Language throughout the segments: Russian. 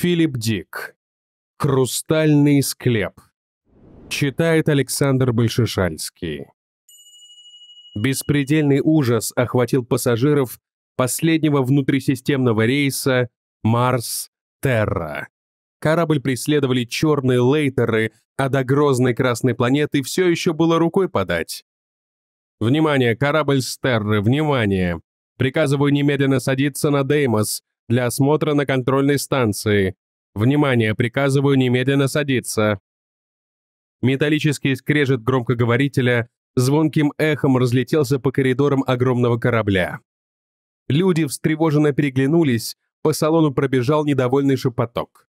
Филипп Дик. Крустальный склеп». Читает Александр Большишальский. Беспредельный ужас охватил пассажиров последнего внутрисистемного рейса «Марс-Терра». Корабль преследовали черные лейтеры, а до грозной красной планеты все еще было рукой подать. «Внимание, корабль с Терры, внимание! Приказываю немедленно садиться на Деймос для осмотра на контрольной станции. Внимание, приказываю немедленно садиться». Металлический скрежет громкоговорителя звонким эхом разлетелся по коридорам огромного корабля. Люди встревоженно переглянулись, по салону пробежал недовольный шепоток.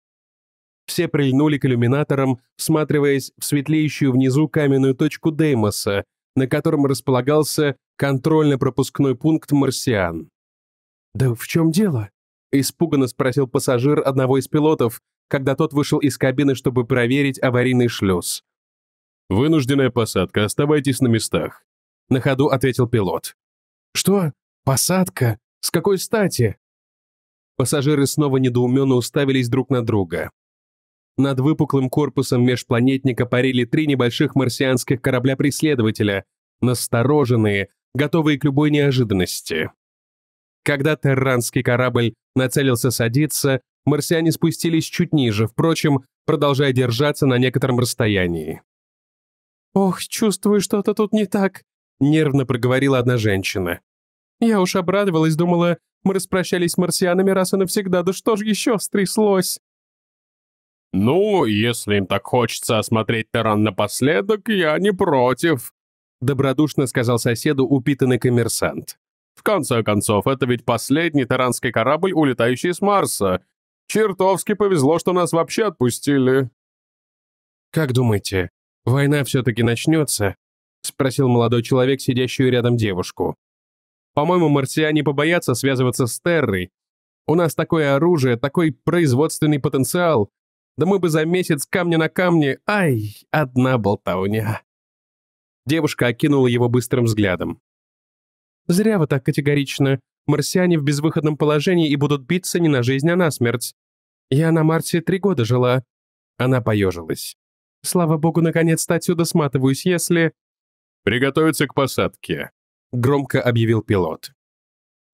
Все прильнули к иллюминаторам, всматриваясь в светлеющую внизу каменную точку Деймоса, на котором располагался контрольно-пропускной пункт «Марсиан». «Да в чем дело?» испуганно спросил пассажир одного из пилотов, когда тот вышел из кабины, чтобы проверить аварийный шлюз. «Вынужденная посадка, оставайтесь на местах», — на ходу ответил пилот. «Что? Посадка? С какой стати?» Пассажиры снова недоуменно уставились друг на друга. Над выпуклым корпусом межпланетника парили три небольших марсианских корабля-преследователя, настороженные, готовые к любой неожиданности. Когда терранский корабль нацелился садиться, марсиане спустились чуть ниже, впрочем, продолжая держаться на некотором расстоянии. «Ох, чувствую, что-то тут не так», — нервно проговорила одна женщина. «Я уж обрадовалась, думала, мы распрощались с марсианами раз и навсегда, да что ж еще стряслось?» «Ну, если им так хочется осмотреть таран напоследок, я не против», — добродушно сказал соседу упитанный коммерсант. В конце концов, это ведь последний таранский корабль, улетающий с Марса. Чертовски повезло, что нас вообще отпустили. «Как думаете, война все-таки начнется?» — спросил молодой человек, сидящую рядом девушку. «По-моему, марсиане побоятся связываться с Террой. У нас такое оружие, такой производственный потенциал. Да мы бы за месяц камня на камне... Ай, одна болтовня!» Девушка окинула его быстрым взглядом. Зря вы так категорично. Марсиане в безвыходном положении и будут биться не на жизнь, а на смерть. Я на Марсе три года жила. Она поежилась. Слава богу, наконец-то отсюда сматываюсь, если... «Приготовиться к посадке», — громко объявил пилот.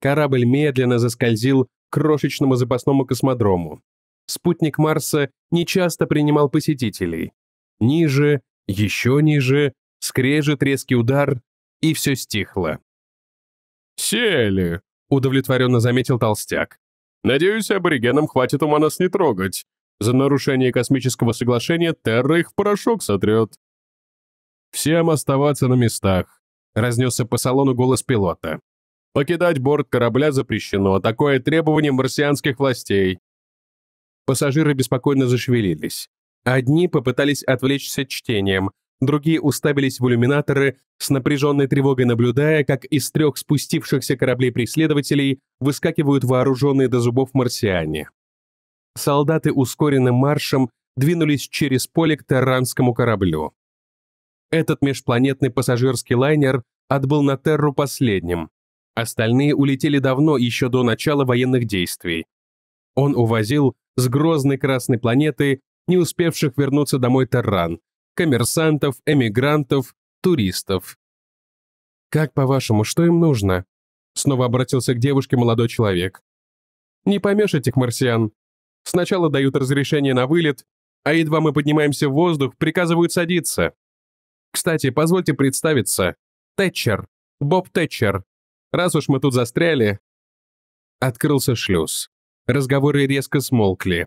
Корабль медленно заскользил к крошечному запасному космодрому. Спутник Марса нечасто принимал посетителей. Ниже, еще ниже, скрежет резкий удар, и все стихло. «Сели», — удовлетворенно заметил толстяк. «Надеюсь, аборигенам хватит ума нас не трогать. За нарушение космического соглашения Терра их в порошок сотрет». «Всем оставаться на местах», — разнесся по салону голос пилота. «Покидать борт корабля запрещено. А такое требование марсианских властей». Пассажиры беспокойно зашевелились. Одни попытались отвлечься чтением, другие уставились в иллюминаторы, с напряженной тревогой наблюдая, как из трех спустившихся кораблей преследователей выскакивают вооруженные до зубов марсиане. Солдаты ускоренным маршем двинулись через поле к терранскому кораблю. Этот межпланетный пассажирский лайнер отбыл на Терру последним. Остальные улетели давно, еще до начала военных действий. Он увозил с грозной красной планеты не успевших вернуться домой Терран, коммерсантов, эмигрантов, туристов. «Как, по-вашему, что им нужно?» Снова обратился к девушке молодой человек. «Не поймешь этих марсиан. Сначала дают разрешение на вылет, а едва мы поднимаемся в воздух, приказывают садиться. Кстати, позвольте представиться. Тэтчер. Боб Тэтчер. Раз уж мы тут застряли...» Открылся шлюз. Разговоры резко смолкли.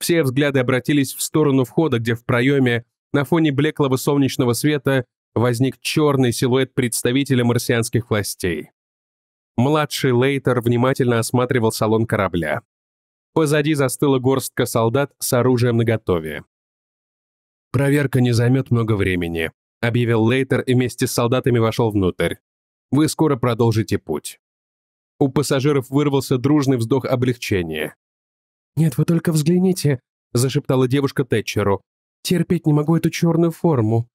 Все взгляды обратились в сторону входа, где в проеме на фоне блеклого солнечного света возник черный силуэт представителя марсианских властей. Младший Лейтер внимательно осматривал салон корабля. Позади застыла горстка солдат с оружием наготове. «Проверка не займет много времени», — объявил Лейтер и вместе с солдатами вошел внутрь. «Вы скоро продолжите путь». У пассажиров вырвался дружный вздох облегчения. «Нет, вы только взгляните», — зашептала девушка Тэтчеру. Терпеть не могу эту черную форму».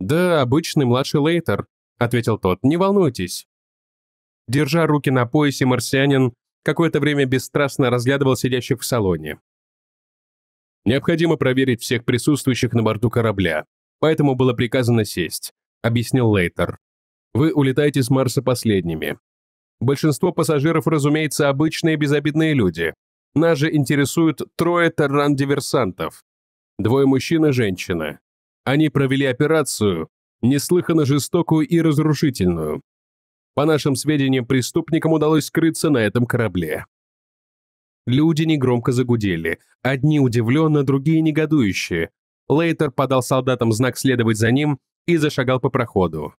«Да, обычный младший Лейтер», — ответил тот, — «не волнуйтесь». Держа руки на поясе, марсианин какое-то время бесстрастно разглядывал сидящих в салоне. «Необходимо проверить всех присутствующих на борту корабля, поэтому было приказано сесть», — объяснил Лейтер. «Вы улетаете с Марса последними. Большинство пассажиров, разумеется, обычные безобидные люди. Нас же интересуют трое таран-диверсантов. Двое мужчин и женщина. Они провели операцию, неслыханно жестокую и разрушительную. По нашим сведениям, преступникам удалось скрыться на этом корабле. Люди негромко загудели, одни удивленно, другие негодующие. Лейтер подал солдатам знак следовать за ним и зашагал по проходу.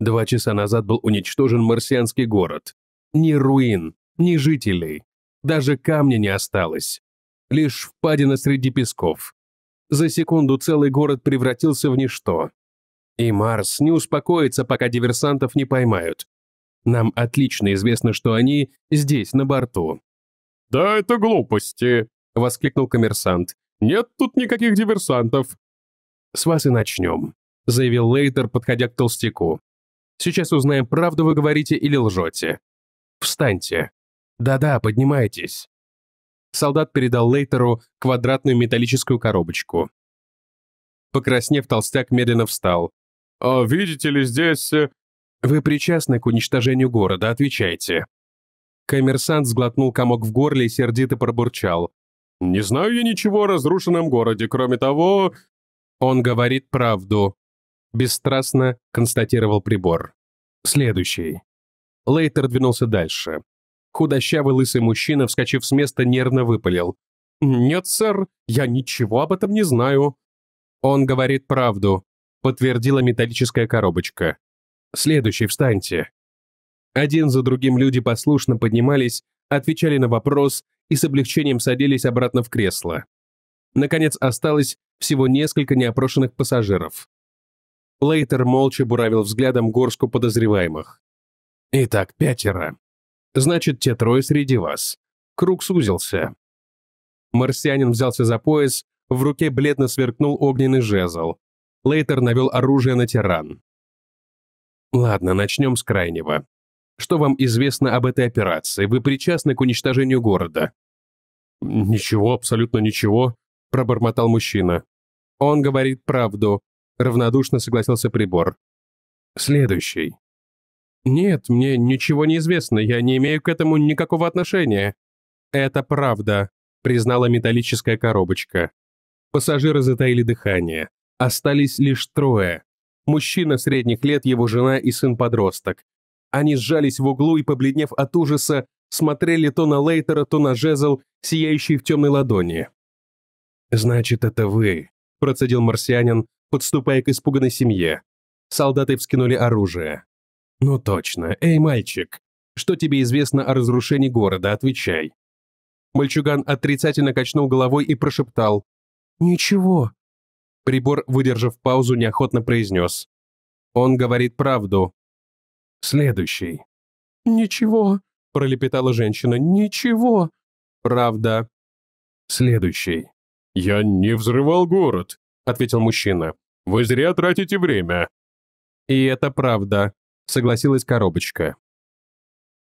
Два часа назад был уничтожен марсианский город. Ни руин, ни жителей. Даже камня не осталось. Лишь впадина среди песков. За секунду целый город превратился в ничто. И Марс не успокоится, пока диверсантов не поймают. Нам отлично известно, что они здесь, на борту». «Да это глупости», — воскликнул коммерсант. «Нет тут никаких диверсантов». «С вас и начнем», — заявил Лейтер, подходя к толстяку. «Сейчас узнаем, правду вы говорите или лжете. Встаньте. Да-да, поднимайтесь солдат передал Лейтеру квадратную металлическую коробочку. Покраснев, толстяк медленно встал. «А видите ли здесь...» э, «Вы причастны к уничтожению города, отвечайте». Коммерсант сглотнул комок в горле и сердито пробурчал. «Не знаю я ничего о разрушенном городе, кроме того...» «Он говорит правду», — бесстрастно констатировал прибор. «Следующий». Лейтер двинулся дальше. Худощавый лысый мужчина, вскочив с места, нервно выпалил. «Нет, сэр, я ничего об этом не знаю». «Он говорит правду», — подтвердила металлическая коробочка. «Следующий, встаньте». Один за другим люди послушно поднимались, отвечали на вопрос и с облегчением садились обратно в кресло. Наконец, осталось всего несколько неопрошенных пассажиров. Лейтер молча буравил взглядом горстку подозреваемых. «Итак, пятеро», Значит, те трое среди вас. Круг сузился. Марсианин взялся за пояс, в руке бледно сверкнул огненный жезл. Лейтер навел оружие на тиран. Ладно, начнем с крайнего. Что вам известно об этой операции? Вы причастны к уничтожению города? Ничего, абсолютно ничего, пробормотал мужчина. Он говорит правду, равнодушно согласился прибор. Следующий. «Нет, мне ничего не известно, я не имею к этому никакого отношения». «Это правда», — признала металлическая коробочка. Пассажиры затаили дыхание. Остались лишь трое. Мужчина средних лет, его жена и сын-подросток. Они сжались в углу и, побледнев от ужаса, смотрели то на Лейтера, то на жезл, сияющий в темной ладони. «Значит, это вы», — процедил марсианин, подступая к испуганной семье. Солдаты вскинули оружие. «Ну точно. Эй, мальчик, что тебе известно о разрушении города? Отвечай». Мальчуган отрицательно качнул головой и прошептал. «Ничего». Прибор, выдержав паузу, неохотно произнес. «Он говорит правду». «Следующий». «Ничего», — пролепетала женщина. «Ничего». «Правда». «Следующий». «Я не взрывал город», — ответил мужчина. «Вы зря тратите время». «И это правда», — согласилась коробочка.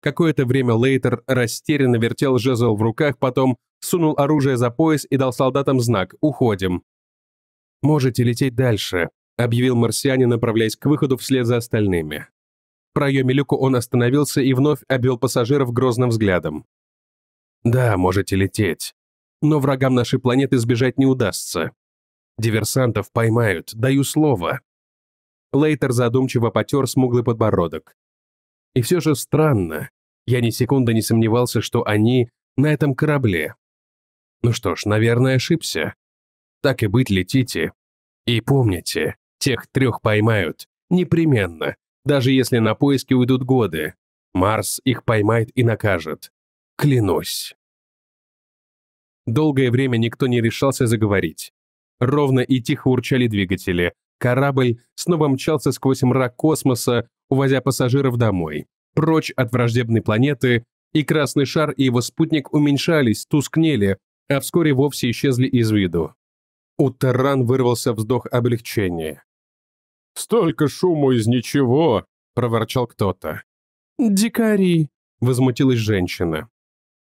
Какое-то время Лейтер растерянно вертел жезл в руках, потом сунул оружие за пояс и дал солдатам знак «Уходим». «Можете лететь дальше», — объявил марсианин, направляясь к выходу вслед за остальными. В проеме люка он остановился и вновь обвел пассажиров грозным взглядом. «Да, можете лететь. Но врагам нашей планеты сбежать не удастся. Диверсантов поймают, даю слово. Лейтер задумчиво потер смуглый подбородок. И все же странно. Я ни секунды не сомневался, что они на этом корабле. Ну что ж, наверное, ошибся. Так и быть, летите. И помните, тех трех поймают. Непременно. Даже если на поиски уйдут годы. Марс их поймает и накажет. Клянусь. Долгое время никто не решался заговорить. Ровно и тихо урчали двигатели, Корабль снова мчался сквозь мрак космоса, увозя пассажиров домой, прочь от враждебной планеты, и красный шар и его спутник уменьшались, тускнели, а вскоре вовсе исчезли из виду. У Таран вырвался вздох облегчения. «Столько шума из ничего!» – проворчал кто-то. «Дикари!» – возмутилась женщина.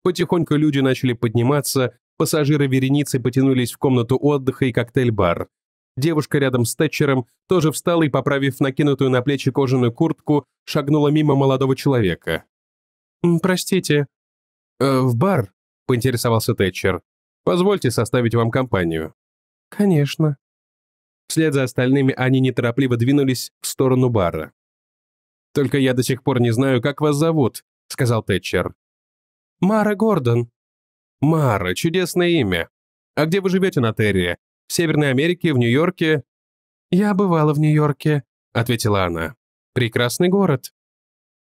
Потихоньку люди начали подниматься, пассажиры вереницы потянулись в комнату отдыха и коктейль-бар, Девушка рядом с Тэтчером тоже встала и, поправив накинутую на плечи кожаную куртку, шагнула мимо молодого человека. «Простите». «Э, «В бар?» – поинтересовался Тэтчер. «Позвольте составить вам компанию». «Конечно». Вслед за остальными они неторопливо двинулись в сторону бара. «Только я до сих пор не знаю, как вас зовут», – сказал Тэтчер. «Мара Гордон». «Мара, чудесное имя. А где вы живете на Терре? в Северной Америке, в Нью-Йорке». «Я бывала в Нью-Йорке», — ответила она. «Прекрасный город».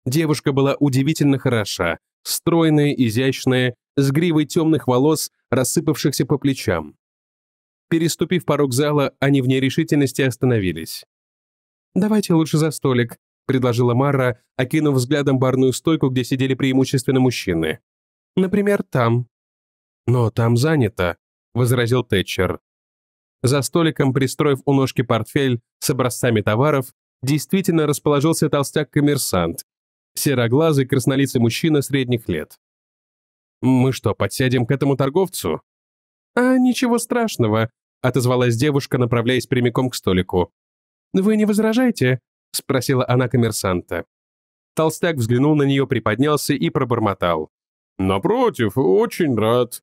Девушка была удивительно хороша, стройная, изящная, с гривой темных волос, рассыпавшихся по плечам. Переступив порог зала, они в нерешительности остановились. «Давайте лучше за столик», — предложила Мара, окинув взглядом барную стойку, где сидели преимущественно мужчины. «Например, там». «Но там занято», — возразил Тэтчер. За столиком, пристроив у ножки портфель с образцами товаров, действительно расположился толстяк-коммерсант, сероглазый краснолицый мужчина средних лет. «Мы что, подсядем к этому торговцу?» «А, ничего страшного», — отозвалась девушка, направляясь прямиком к столику. «Вы не возражаете?» — спросила она коммерсанта. Толстяк взглянул на нее, приподнялся и пробормотал. «Напротив, очень рад».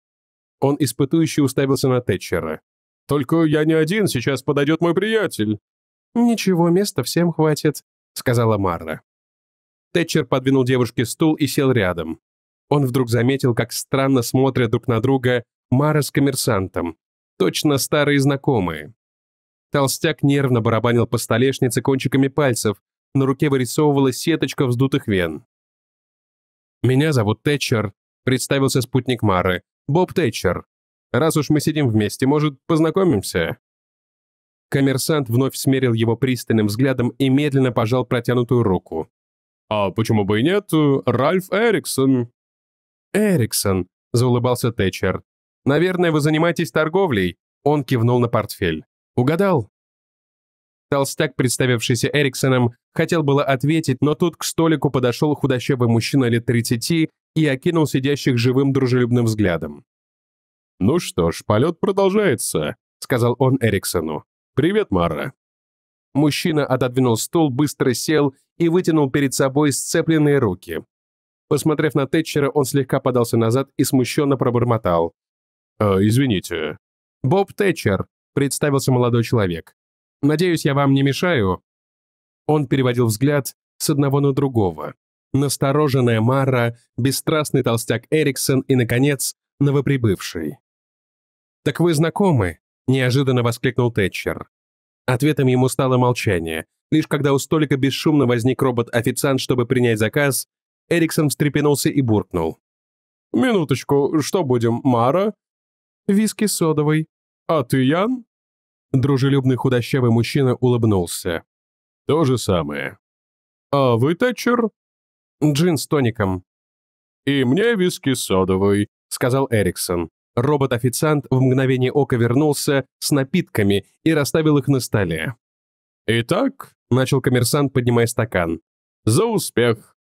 Он испытующе уставился на Тэтчера. Только я не один, сейчас подойдет мой приятель». «Ничего, места всем хватит», — сказала Марра. Тэтчер подвинул девушке стул и сел рядом. Он вдруг заметил, как странно смотрят друг на друга Мара с коммерсантом. Точно старые знакомые. Толстяк нервно барабанил по столешнице кончиками пальцев, на руке вырисовывалась сеточка вздутых вен. «Меня зовут Тэтчер», — представился спутник Мары. «Боб Тэтчер. Раз уж мы сидим вместе, может, познакомимся?» Коммерсант вновь смерил его пристальным взглядом и медленно пожал протянутую руку. «А почему бы и нет? Ральф Эриксон». «Эриксон», — заулыбался Тэтчер. «Наверное, вы занимаетесь торговлей». Он кивнул на портфель. «Угадал?» Толстяк, представившийся Эриксоном, хотел было ответить, но тут к столику подошел худощевый мужчина лет 30 и окинул сидящих живым дружелюбным взглядом. «Ну что ж, полет продолжается», — сказал он Эриксону. «Привет, Мара». Мужчина отодвинул стул, быстро сел и вытянул перед собой сцепленные руки. Посмотрев на Тэтчера, он слегка подался назад и смущенно пробормотал. «Э, «Извините». «Боб Тэтчер», — представился молодой человек. «Надеюсь, я вам не мешаю?» Он переводил взгляд с одного на другого. Настороженная Мара, бесстрастный толстяк Эриксон и, наконец, новоприбывший. «Так вы знакомы?» – неожиданно воскликнул Тэтчер. Ответом ему стало молчание. Лишь когда у столика бесшумно возник робот-официант, чтобы принять заказ, Эриксон встрепенулся и буркнул. «Минуточку, что будем, Мара?» «Виски содовый. «А ты, Ян?» Дружелюбный худощавый мужчина улыбнулся. «То же самое». «А вы, Тэтчер?» «Джин с тоником». «И мне виски содовый." сказал Эриксон. Робот-официант в мгновение ока вернулся с напитками и расставил их на столе. «Итак», — начал коммерсант, поднимая стакан, — «за успех».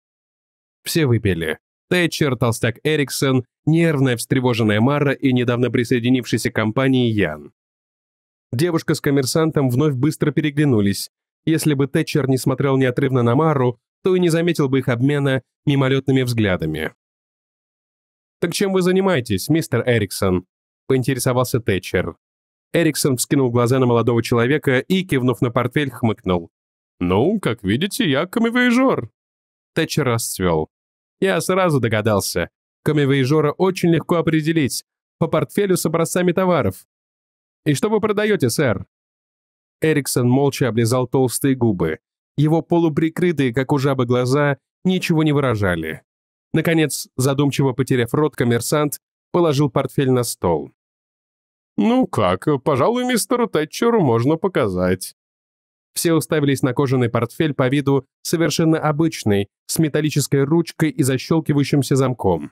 Все выпили. Тэтчер, толстяк Эриксон, нервная встревоженная Мара и недавно присоединившийся к компании Ян. Девушка с коммерсантом вновь быстро переглянулись. Если бы Тэтчер не смотрел неотрывно на Мару, то и не заметил бы их обмена мимолетными взглядами. «Так чем вы занимаетесь, мистер Эриксон?» – поинтересовался Тэтчер. Эриксон вскинул глаза на молодого человека и, кивнув на портфель, хмыкнул. «Ну, как видите, я камевоежор». Тэтчер расцвел. «Я сразу догадался. Камевоежора очень легко определить. По портфелю с образцами товаров». «И что вы продаете, сэр?» Эриксон молча облизал толстые губы. Его полуприкрытые, как у жабы, глаза ничего не выражали. Наконец, задумчиво потеряв рот, коммерсант положил портфель на стол. «Ну как, пожалуй, мистеру Тэтчеру можно показать». Все уставились на кожаный портфель по виду совершенно обычный, с металлической ручкой и защелкивающимся замком.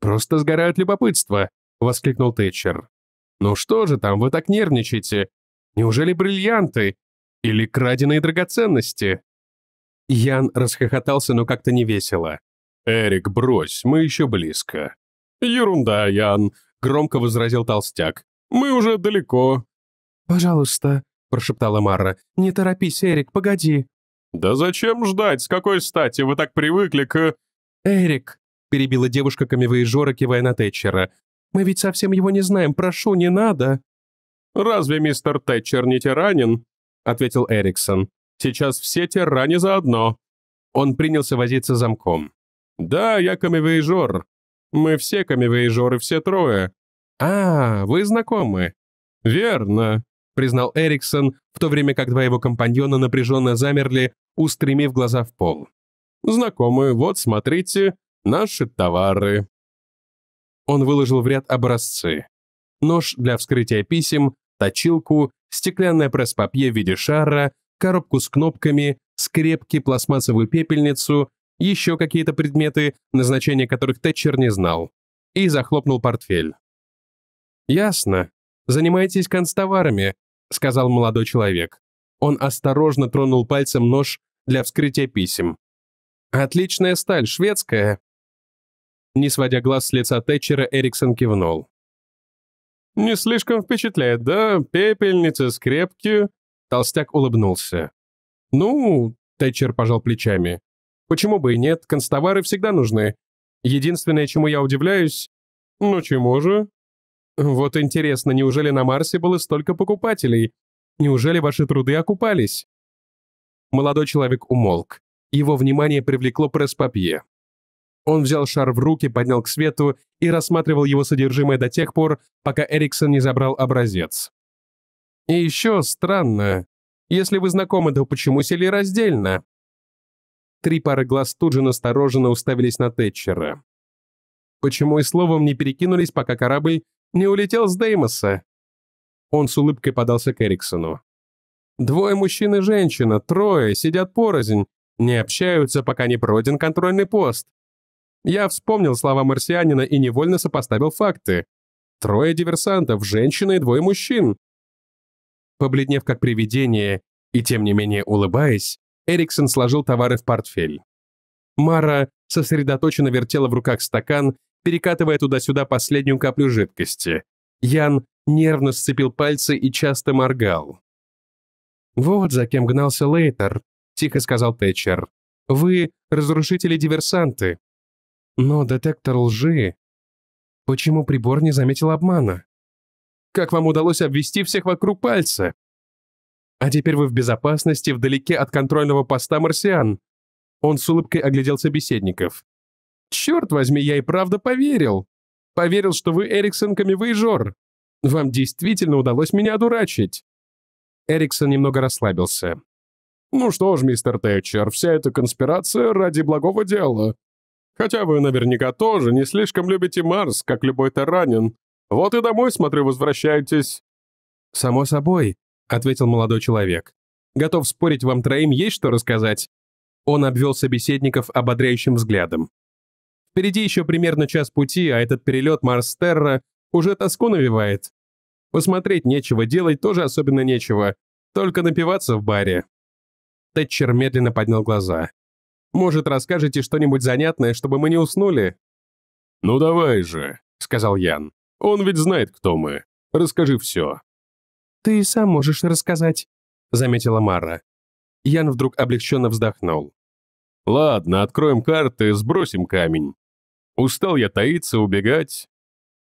«Просто сгорают любопытство», — воскликнул Тэтчер. «Ну что же там, вы так нервничаете? Неужели бриллианты? Или краденые драгоценности?» Ян расхохотался, но как-то невесело. «Эрик, брось, мы еще близко». «Ерунда, Ян», — громко возразил толстяк. «Мы уже далеко». «Пожалуйста», — прошептала Мара. «Не торопись, Эрик, погоди». «Да зачем ждать? С какой стати? Вы так привыкли к...» «Эрик», — перебила девушка камевоежора, кивая на Тэтчера. «Мы ведь совсем его не знаем, прошу, не надо». «Разве мистер Тэтчер не тиранин?» — ответил Эриксон. «Сейчас все тиране заодно». Он принялся возиться замком. «Да, я камевоежор. Мы все камевоежоры, все трое». «А, вы знакомы?» «Верно», — признал Эриксон, в то время как два его компаньона напряженно замерли, устремив глаза в пол. «Знакомы, вот, смотрите, наши товары». Он выложил в ряд образцы. Нож для вскрытия писем, точилку, стеклянное пресс-папье в виде шара, коробку с кнопками, скрепки, пластмассовую пепельницу, еще какие-то предметы, назначение которых Тэтчер не знал, и захлопнул портфель. «Ясно. Занимаетесь констоварами», — сказал молодой человек. Он осторожно тронул пальцем нож для вскрытия писем. «Отличная сталь, шведская». Не сводя глаз с лица Тэтчера, Эриксон кивнул. «Не слишком впечатляет, да? Пепельницы, скрепки?» Толстяк улыбнулся. «Ну...» — Тэтчер пожал плечами. Почему бы и нет, констовары всегда нужны. Единственное, чему я удивляюсь... Ну чему же? Вот интересно, неужели на Марсе было столько покупателей? Неужели ваши труды окупались? Молодой человек умолк. Его внимание привлекло пресс-папье. Он взял шар в руки, поднял к свету и рассматривал его содержимое до тех пор, пока Эриксон не забрал образец. И еще странно. Если вы знакомы, то почему сели раздельно? Три пары глаз тут же настороженно уставились на Тэтчера. Почему и словом не перекинулись, пока корабль не улетел с Деймоса? Он с улыбкой подался к Эриксону. Двое мужчин и женщина, трое, сидят порознь, не общаются, пока не пройден контрольный пост. Я вспомнил слова марсианина и невольно сопоставил факты. Трое диверсантов, женщина и двое мужчин. Побледнев как привидение, и тем не менее улыбаясь, Эриксон сложил товары в портфель. Мара сосредоточенно вертела в руках стакан, перекатывая туда-сюда последнюю каплю жидкости. Ян нервно сцепил пальцы и часто моргал. «Вот за кем гнался Лейтер», — тихо сказал Тэтчер. «Вы — разрушители-диверсанты». «Но детектор лжи...» «Почему прибор не заметил обмана?» «Как вам удалось обвести всех вокруг пальца?» А теперь вы в безопасности, вдалеке от контрольного поста марсиан. Он с улыбкой оглядел собеседников. Черт возьми, я и правда поверил. Поверил, что вы Эриксон камевоежор. Вам действительно удалось меня одурачить. Эриксон немного расслабился. «Ну что ж, мистер Тэтчер, вся эта конспирация ради благого дела. Хотя вы наверняка тоже не слишком любите Марс, как любой таранин. Вот и домой, смотрю, возвращаетесь». «Само собой ответил молодой человек. «Готов спорить, вам троим есть что рассказать?» Он обвел собеседников ободряющим взглядом. «Впереди еще примерно час пути, а этот перелет Марс-Терра уже тоску навевает. Посмотреть нечего, делать тоже особенно нечего, только напиваться в баре». Тэтчер медленно поднял глаза. «Может, расскажете что-нибудь занятное, чтобы мы не уснули?» «Ну давай же», — сказал Ян. «Он ведь знает, кто мы. Расскажи все». «Ты и сам можешь рассказать», — заметила Мара. Ян вдруг облегченно вздохнул. «Ладно, откроем карты, сбросим камень. Устал я таиться, убегать».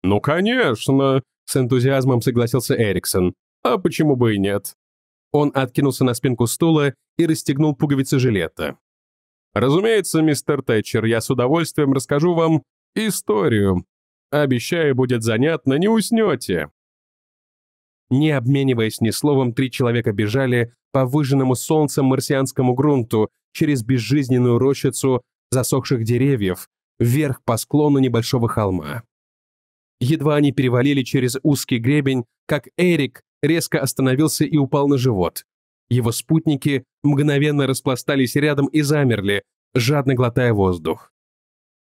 «Ну, конечно!» — с энтузиазмом согласился Эриксон. «А почему бы и нет?» Он откинулся на спинку стула и расстегнул пуговицы жилета. «Разумеется, мистер Тэтчер, я с удовольствием расскажу вам историю. Обещаю, будет занятно, не уснете. Не обмениваясь ни словом, три человека бежали по выжженному солнцем марсианскому грунту через безжизненную рощицу засохших деревьев, вверх по склону небольшого холма. Едва они перевалили через узкий гребень, как Эрик резко остановился и упал на живот. Его спутники мгновенно распластались рядом и замерли, жадно глотая воздух.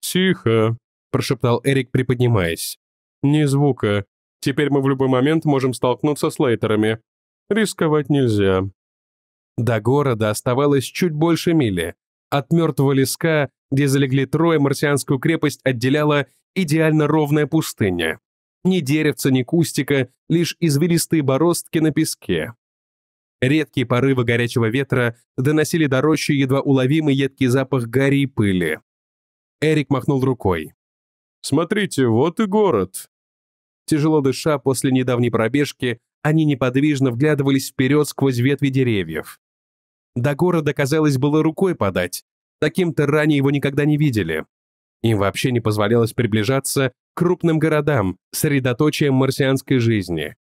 «Тихо», – прошептал Эрик, приподнимаясь. «Ни звука. Теперь мы в любой момент можем столкнуться с лейтерами. Рисковать нельзя. До города оставалось чуть больше мили. От мертвого леска, где залегли трое, марсианскую крепость отделяла идеально ровная пустыня. Ни деревца, ни кустика, лишь извилистые бороздки на песке. Редкие порывы горячего ветра доносили до рощи едва уловимый едкий запах гари и пыли. Эрик махнул рукой. «Смотрите, вот и город. Тяжело дыша после недавней пробежки, они неподвижно вглядывались вперед сквозь ветви деревьев. До города, казалось, было рукой подать. Таким-то ранее его никогда не видели. Им вообще не позволялось приближаться к крупным городам, средоточием марсианской жизни.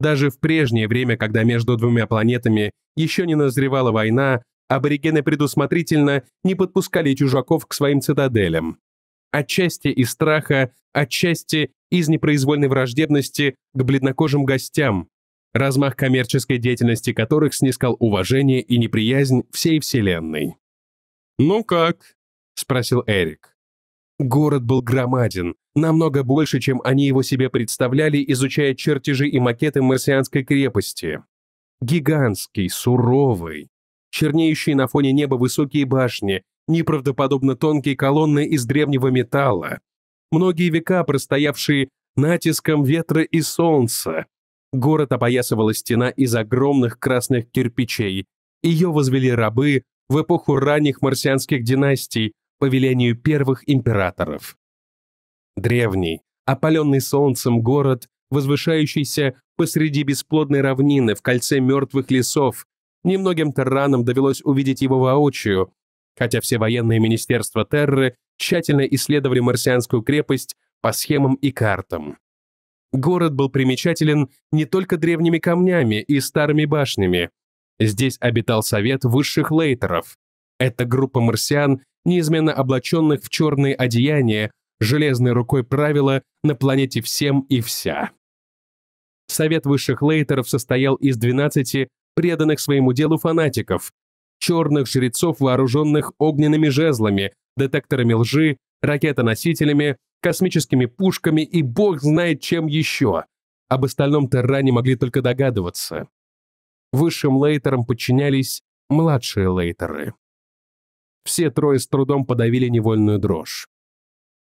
Даже в прежнее время, когда между двумя планетами еще не назревала война, аборигены предусмотрительно не подпускали чужаков к своим цитаделям отчасти из страха, отчасти из непроизвольной враждебности к бледнокожим гостям, размах коммерческой деятельности которых снискал уважение и неприязнь всей Вселенной. «Ну как?» – спросил Эрик. Город был громаден, намного больше, чем они его себе представляли, изучая чертежи и макеты марсианской крепости. Гигантский, суровый, чернеющие на фоне неба высокие башни, неправдоподобно тонкие колонны из древнего металла, многие века простоявшие натиском ветра и солнца. Город опоясывала стена из огромных красных кирпичей. Ее возвели рабы в эпоху ранних марсианских династий по велению первых императоров. Древний, опаленный солнцем город, возвышающийся посреди бесплодной равнины в кольце мертвых лесов, немногим таранам довелось увидеть его воочию, хотя все военные министерства Терры тщательно исследовали марсианскую крепость по схемам и картам. Город был примечателен не только древними камнями и старыми башнями. Здесь обитал совет высших лейтеров. Это группа марсиан, неизменно облаченных в черные одеяния, железной рукой правила на планете всем и вся. Совет высших лейтеров состоял из 12 преданных своему делу фанатиков, черных жрецов, вооруженных огненными жезлами, детекторами лжи, ракетоносителями, космическими пушками и бог знает чем еще. Об остальном Терране могли только догадываться. Высшим лейтерам подчинялись младшие лейтеры. Все трое с трудом подавили невольную дрожь.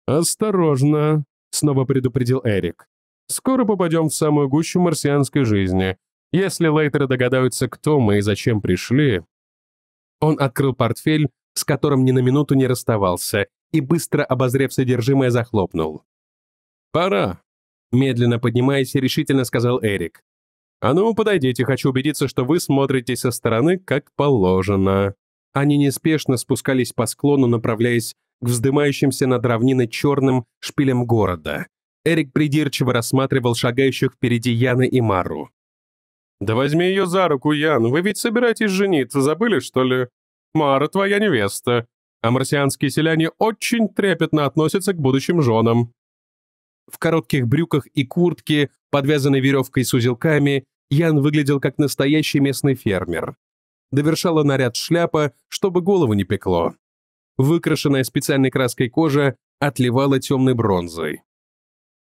«Осторожно», — снова предупредил Эрик. «Скоро попадем в самую гущу марсианской жизни. Если лейтеры догадаются, кто мы и зачем пришли, он открыл портфель, с которым ни на минуту не расставался, и, быстро обозрев содержимое, захлопнул. «Пора», — медленно поднимаясь, решительно сказал Эрик. «А ну, подойдите, хочу убедиться, что вы смотрите со стороны, как положено». Они неспешно спускались по склону, направляясь к вздымающимся над равниной черным шпилем города. Эрик придирчиво рассматривал шагающих впереди Яны и Мару. «Да возьми ее за руку, Ян, вы ведь собираетесь жениться, забыли, что ли? Мара твоя невеста, а марсианские селяне очень трепетно относятся к будущим женам». В коротких брюках и куртке, подвязанной веревкой с узелками, Ян выглядел как настоящий местный фермер. Довершала наряд шляпа, чтобы голову не пекло. Выкрашенная специальной краской кожа отливала темной бронзой.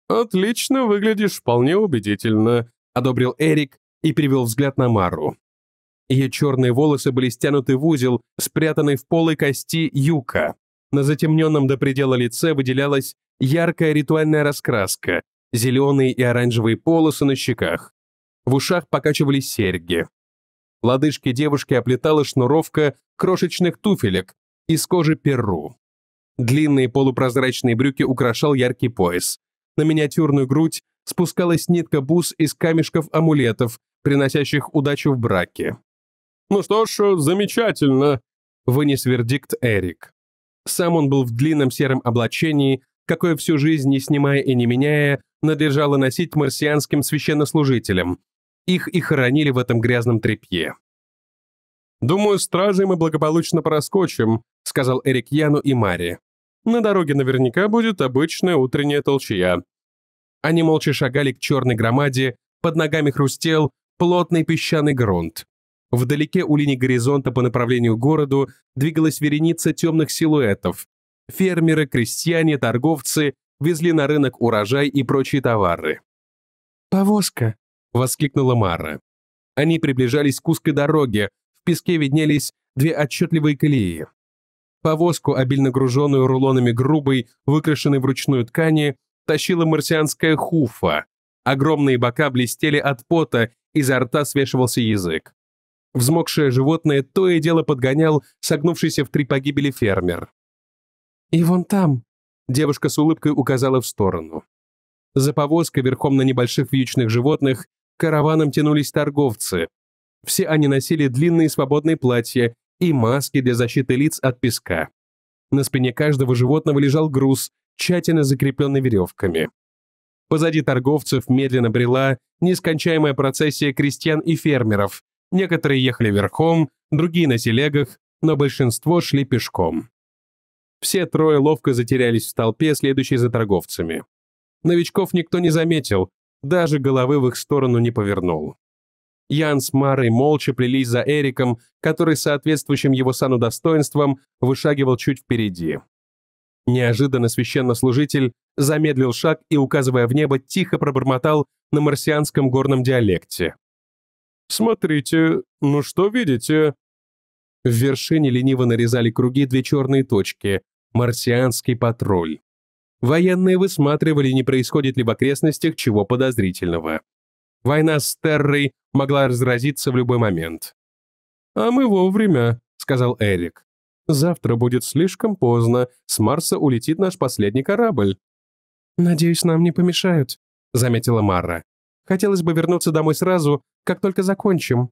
«Отлично выглядишь, вполне убедительно», — одобрил Эрик, и перевел взгляд на Мару. Ее черные волосы были стянуты в узел, спрятанный в полой кости юка. На затемненном до предела лице выделялась яркая ритуальная раскраска, зеленые и оранжевые полосы на щеках. В ушах покачивались серьги. Лодыжки девушки оплетала шнуровка крошечных туфелек из кожи перу. Длинные полупрозрачные брюки украшал яркий пояс. На миниатюрную грудь спускалась нитка бус из камешков амулетов, приносящих удачу в браке. «Ну что ж, э, замечательно», — вынес вердикт Эрик. Сам он был в длинном сером облачении, какое всю жизнь, не снимая и не меняя, надлежало носить марсианским священнослужителям. Их и хоронили в этом грязном тряпье. «Думаю, стражей мы благополучно проскочим», — сказал Эрик Яну и Маре. «На дороге наверняка будет обычная утренняя толчья». Они молча шагали к черной громаде, под ногами хрустел, плотный песчаный грунт. Вдалеке у линии горизонта по направлению к городу двигалась вереница темных силуэтов. Фермеры, крестьяне, торговцы везли на рынок урожай и прочие товары. «Повозка!» — воскликнула Мара. Они приближались к узкой дороге, в песке виднелись две отчетливые колеи. Повозку, обильно груженную рулонами грубой, выкрашенной вручную ткани, тащила марсианская хуфа. Огромные бока блестели от пота изо рта свешивался язык. Взмокшее животное то и дело подгонял согнувшийся в три погибели фермер. «И вон там», — девушка с улыбкой указала в сторону. За повозкой верхом на небольших вьючных животных караваном тянулись торговцы. Все они носили длинные свободные платья и маски для защиты лиц от песка. На спине каждого животного лежал груз, тщательно закрепленный веревками. Позади торговцев медленно брела нескончаемая процессия крестьян и фермеров. Некоторые ехали верхом, другие на телегах, но большинство шли пешком. Все трое ловко затерялись в толпе, следующей за торговцами. Новичков никто не заметил, даже головы в их сторону не повернул. Ян с Марой молча плелись за Эриком, который соответствующим его сану достоинством вышагивал чуть впереди. Неожиданно священнослужитель замедлил шаг и, указывая в небо, тихо пробормотал на марсианском горном диалекте. «Смотрите, ну что видите?» В вершине лениво нарезали круги две черные точки. Марсианский патруль. Военные высматривали, не происходит ли в окрестностях чего подозрительного. Война с Террой могла разразиться в любой момент. «А мы вовремя», — сказал Эрик. Завтра будет слишком поздно, с Марса улетит наш последний корабль». «Надеюсь, нам не помешают», — заметила Марра. «Хотелось бы вернуться домой сразу, как только закончим».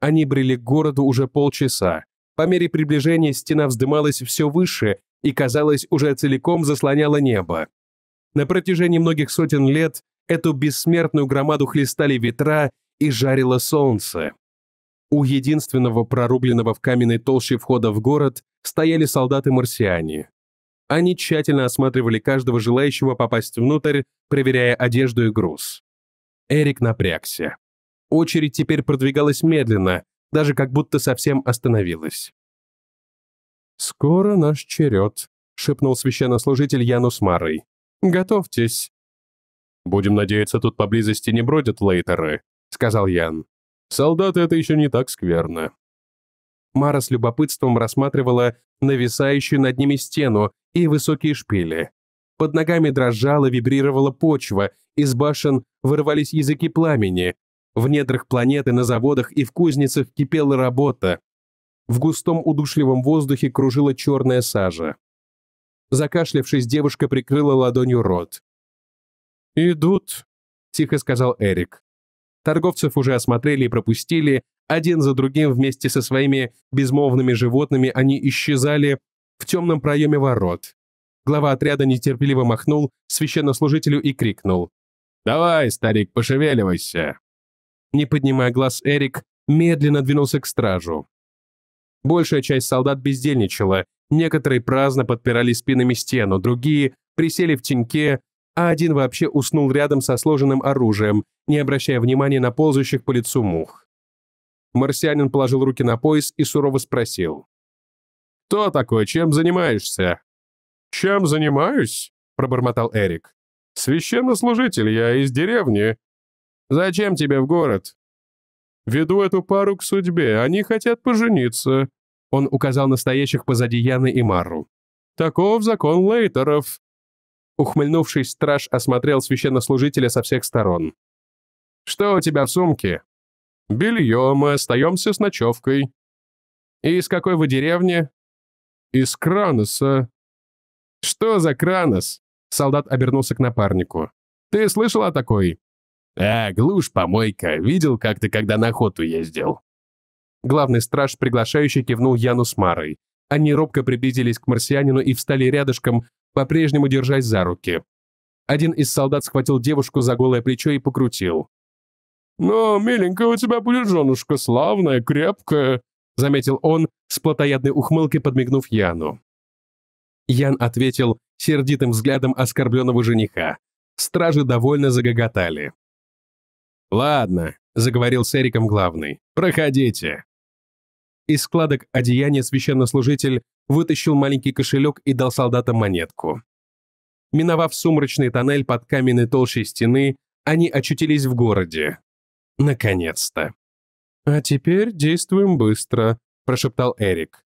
Они брели к городу уже полчаса. По мере приближения стена вздымалась все выше и, казалось, уже целиком заслоняла небо. На протяжении многих сотен лет эту бессмертную громаду хлестали ветра и жарило солнце. У единственного прорубленного в каменной толще входа в город стояли солдаты-марсиане. Они тщательно осматривали каждого желающего попасть внутрь, проверяя одежду и груз. Эрик напрягся. Очередь теперь продвигалась медленно, даже как будто совсем остановилась. «Скоро наш черед», — шепнул священнослужитель Янус Марой. «Готовьтесь». «Будем надеяться, тут поблизости не бродят лейтеры», — сказал Ян. Солдаты это еще не так скверно. Мара с любопытством рассматривала нависающую над ними стену и высокие шпили. Под ногами дрожала, вибрировала почва, из башен вырывались языки пламени. В недрах планеты, на заводах и в кузницах кипела работа. В густом удушливом воздухе кружила черная сажа. Закашлявшись, девушка прикрыла ладонью рот. «Идут», — тихо сказал Эрик. Торговцев уже осмотрели и пропустили, один за другим вместе со своими безмолвными животными они исчезали в темном проеме ворот. Глава отряда нетерпеливо махнул священнослужителю и крикнул. «Давай, старик, пошевеливайся!» Не поднимая глаз, Эрик медленно двинулся к стражу. Большая часть солдат бездельничала, некоторые праздно подпирали спинами стену, другие присели в теньке, а один вообще уснул рядом со сложенным оружием, не обращая внимания на ползущих по лицу мух. Марсианин положил руки на пояс и сурово спросил. «Кто такой? Чем занимаешься?» «Чем занимаюсь?» – пробормотал Эрик. «Священнослужитель я из деревни. Зачем тебе в город?» «Веду эту пару к судьбе. Они хотят пожениться», – он указал настоящих позади Яны и Мару. «Таков закон Лейтеров. Ухмыльнувшись, страж осмотрел священнослужителя со всех сторон. «Что у тебя в сумке?» «Белье, мы остаемся с ночевкой». «И из какой вы деревни?» «Из Краноса». «Что за Кранос?» Солдат обернулся к напарнику. «Ты слышал о такой?» «А, глушь, помойка, видел, как ты когда на охоту ездил?» Главный страж, приглашающий, кивнул Яну с Марой. Они робко приблизились к марсианину и встали рядышком, по-прежнему держась за руки. Один из солдат схватил девушку за голое плечо и покрутил. «Ну, миленькая у тебя будет женушка, славная, крепкая», заметил он с плотоядной ухмылкой, подмигнув Яну. Ян ответил сердитым взглядом оскорбленного жениха. Стражи довольно загоготали. «Ладно», — заговорил с Эриком главный, — «проходите». Из складок одеяния священнослужитель вытащил маленький кошелек и дал солдатам монетку. Миновав сумрачный тоннель под каменной толщей стены, они очутились в городе. Наконец-то. «А теперь действуем быстро», – прошептал Эрик.